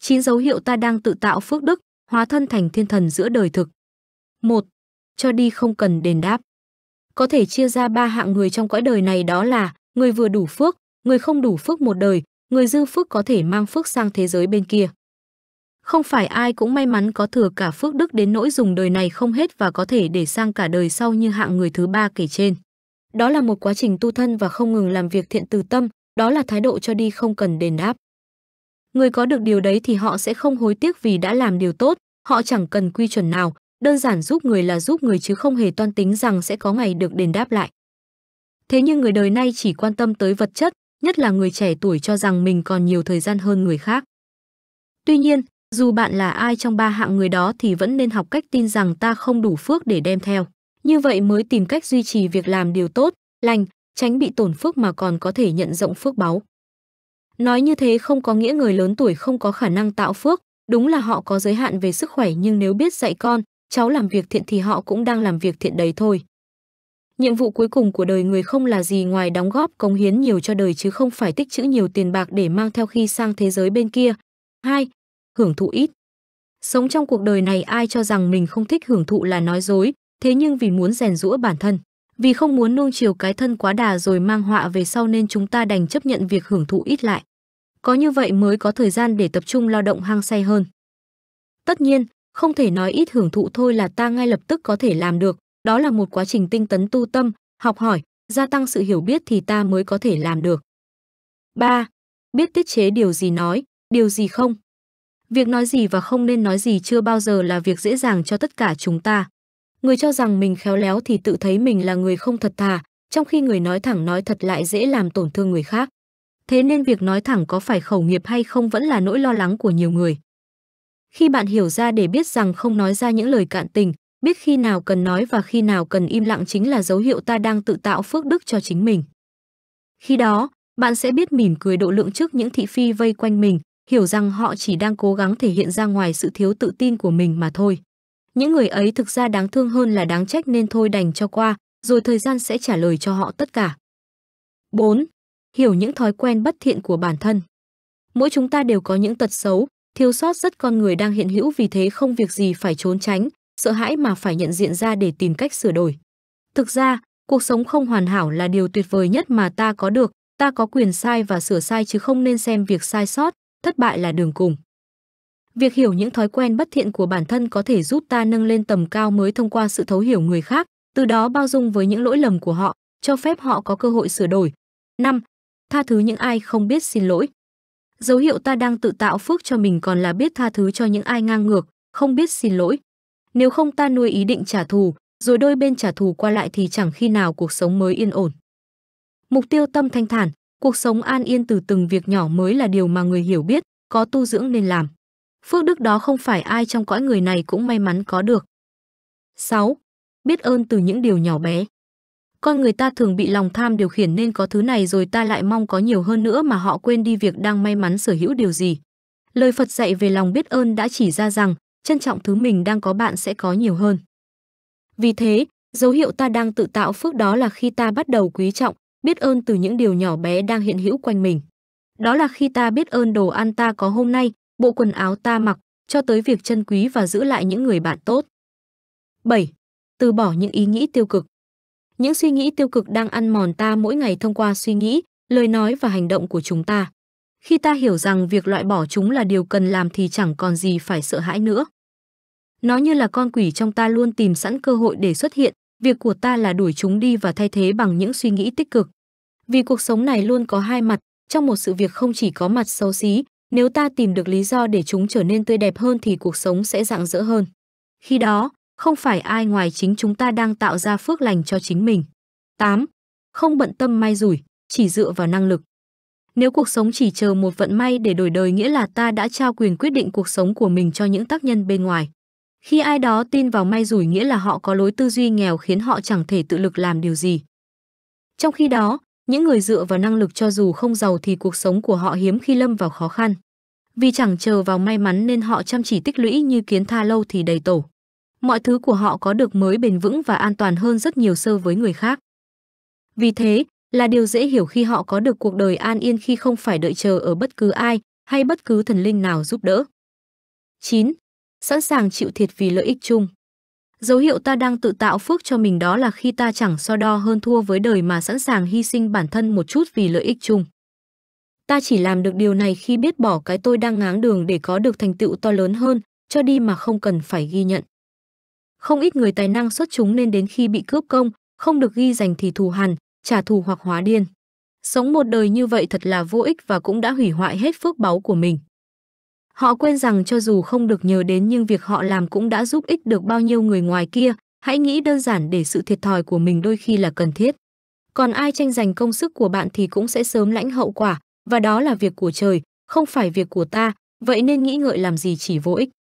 chín dấu hiệu ta đang tự tạo phước đức, hóa thân thành thiên thần giữa đời thực. một Cho đi không cần đền đáp. Có thể chia ra ba hạng người trong cõi đời này đó là người vừa đủ phước, người không đủ phước một đời, người dư phước có thể mang phước sang thế giới bên kia. Không phải ai cũng may mắn có thừa cả phước đức đến nỗi dùng đời này không hết và có thể để sang cả đời sau như hạng người thứ ba kể trên. Đó là một quá trình tu thân và không ngừng làm việc thiện từ tâm, đó là thái độ cho đi không cần đền đáp. Người có được điều đấy thì họ sẽ không hối tiếc vì đã làm điều tốt, họ chẳng cần quy chuẩn nào, đơn giản giúp người là giúp người chứ không hề toan tính rằng sẽ có ngày được đền đáp lại. Thế nhưng người đời nay chỉ quan tâm tới vật chất, nhất là người trẻ tuổi cho rằng mình còn nhiều thời gian hơn người khác. Tuy nhiên, dù bạn là ai trong ba hạng người đó thì vẫn nên học cách tin rằng ta không đủ phước để đem theo. Như vậy mới tìm cách duy trì việc làm điều tốt, lành, tránh bị tổn phước mà còn có thể nhận rộng phước báu. Nói như thế không có nghĩa người lớn tuổi không có khả năng tạo phước, đúng là họ có giới hạn về sức khỏe nhưng nếu biết dạy con, cháu làm việc thiện thì họ cũng đang làm việc thiện đấy thôi. Nhiệm vụ cuối cùng của đời người không là gì ngoài đóng góp cống hiến nhiều cho đời chứ không phải tích chữ nhiều tiền bạc để mang theo khi sang thế giới bên kia. 2. Hưởng thụ ít. Sống trong cuộc đời này ai cho rằng mình không thích hưởng thụ là nói dối, thế nhưng vì muốn rèn rũa bản thân, vì không muốn nuông chiều cái thân quá đà rồi mang họa về sau nên chúng ta đành chấp nhận việc hưởng thụ ít lại. Có như vậy mới có thời gian để tập trung lao động hăng say hơn. Tất nhiên, không thể nói ít hưởng thụ thôi là ta ngay lập tức có thể làm được, đó là một quá trình tinh tấn tu tâm, học hỏi, gia tăng sự hiểu biết thì ta mới có thể làm được. 3. Biết tiết chế điều gì nói, điều gì không. Việc nói gì và không nên nói gì chưa bao giờ là việc dễ dàng cho tất cả chúng ta người cho rằng mình khéo léo thì tự thấy mình là người không thật thà, trong khi người nói thẳng nói thật lại dễ làm tổn thương người khác. Thế nên việc nói thẳng có phải khẩu nghiệp hay không vẫn là nỗi lo lắng của nhiều người. Khi bạn hiểu ra để biết rằng không nói ra những lời cạn tình, biết khi nào cần nói và khi nào cần im lặng chính là dấu hiệu ta đang tự tạo phước đức cho chính mình. Khi đó, bạn sẽ biết mỉm cười độ lượng trước những thị phi vây quanh mình, hiểu rằng họ chỉ đang cố gắng thể hiện ra ngoài sự thiếu tự tin của mình mà thôi. Những người ấy thực ra đáng thương hơn là đáng trách nên thôi đành cho qua, rồi thời gian sẽ trả lời cho họ tất cả. 4. Hiểu những thói quen bất thiện của bản thân. Mỗi chúng ta đều có những tật xấu, thiếu sót rất con người đang hiện hữu vì thế không việc gì phải trốn tránh, sợ hãi mà phải nhận diện ra để tìm cách sửa đổi. Thực ra, cuộc sống không hoàn hảo là điều tuyệt vời nhất mà ta có được, ta có quyền sai và sửa sai chứ không nên xem việc sai sót, thất bại là đường cùng. Việc hiểu những thói quen bất thiện của bản thân có thể giúp ta nâng lên tầm cao mới thông qua sự thấu hiểu người khác, từ đó bao dung với những lỗi lầm của họ, cho phép họ có cơ hội sửa đổi. 5. Tha thứ những ai không biết xin lỗi. Dấu hiệu ta đang tự tạo phước cho mình còn là biết tha thứ cho những ai ngang ngược, không biết xin lỗi. Nếu không ta nuôi ý định trả thù, rồi đôi bên trả thù qua lại thì chẳng khi nào cuộc sống mới yên ổn. Mục tiêu tâm thanh thản, cuộc sống an yên từ từng việc nhỏ mới là điều mà người hiểu biết, có tu dưỡng nên làm. Phước đức đó không phải ai trong cõi người này cũng may mắn có được. 6. Biết ơn từ những điều nhỏ bé. Con người ta thường bị lòng tham điều khiển nên có thứ này rồi ta lại mong có nhiều hơn nữa mà họ quên đi việc đang may mắn sở hữu điều gì. Lời Phật dạy về lòng biết ơn đã chỉ ra rằng, trân trọng thứ mình đang có bạn sẽ có nhiều hơn. Vì thế, dấu hiệu ta đang tự tạo phước đó là khi ta bắt đầu quý trọng, biết ơn từ những điều nhỏ bé đang hiện hữu quanh mình. Đó là khi ta biết ơn đồ ăn ta có hôm nay, bộ quần áo ta mặc, cho tới việc trân quý và giữ lại những người bạn tốt. 7. Từ bỏ những ý nghĩ tiêu cực. Những suy nghĩ tiêu cực đang ăn mòn ta mỗi ngày thông qua suy nghĩ, lời nói và hành động của chúng ta. Khi ta hiểu rằng việc loại bỏ chúng là điều cần làm thì chẳng còn gì phải sợ hãi nữa. Nó như là con quỷ trong ta luôn tìm sẵn cơ hội để xuất hiện, việc của ta là đuổi chúng đi và thay thế bằng những suy nghĩ tích cực. Vì cuộc sống này luôn có hai mặt, trong một sự việc không chỉ có mặt xấu xí, nếu ta tìm được lý do để chúng trở nên tươi đẹp hơn thì cuộc sống sẽ rạng rỡ hơn. Khi đó, không phải ai ngoài chính chúng ta đang tạo ra phước lành cho chính mình. 8. Không bận tâm may rủi, chỉ dựa vào năng lực. Nếu cuộc sống chỉ chờ một vận may để đổi đời nghĩa là ta đã trao quyền quyết định cuộc sống của mình cho những tác nhân bên ngoài. Khi ai đó tin vào may rủi nghĩa là họ có lối tư duy nghèo khiến họ chẳng thể tự lực làm điều gì. Trong khi đó, những người dựa vào năng lực cho dù không giàu thì cuộc sống của họ hiếm khi lâm vào khó khăn. Vì chẳng chờ vào may mắn nên họ chăm chỉ tích lũy như kiến tha lâu thì đầy tổ. Mọi thứ của họ có được mới bền vững và an toàn hơn rất nhiều so với người khác. Vì thế, là điều dễ hiểu khi họ có được cuộc đời an yên khi không phải đợi chờ ở bất cứ ai hay bất cứ thần linh nào giúp đỡ. 9. Sẵn sàng chịu thiệt vì lợi ích chung. Dấu hiệu ta đang tự tạo phước cho mình đó là khi ta chẳng so đo hơn thua với đời mà sẵn sàng hy sinh bản thân một chút vì lợi ích chung. Ta chỉ làm được điều này khi biết bỏ cái tôi đang ngáng đường để có được thành tựu to lớn hơn, cho đi mà không cần phải ghi nhận. Không ít người tài năng xuất chúng nên đến khi bị cướp công, không được ghi dành thì thù hằn, trả thù hoặc hóa điên. Sống một đời như vậy thật là vô ích và cũng đã hủy hoại hết phước báu của mình. Họ quên rằng cho dù không được nhờ đến nhưng việc họ làm cũng đã giúp ích được bao nhiêu người ngoài kia, hãy nghĩ đơn giản để sự thiệt thòi của mình đôi khi là cần thiết. Còn ai tranh giành công sức của bạn thì cũng sẽ sớm lãnh hậu quả, và đó là việc của trời, không phải việc của ta, vậy nên nghĩ ngợi làm gì chỉ vô ích.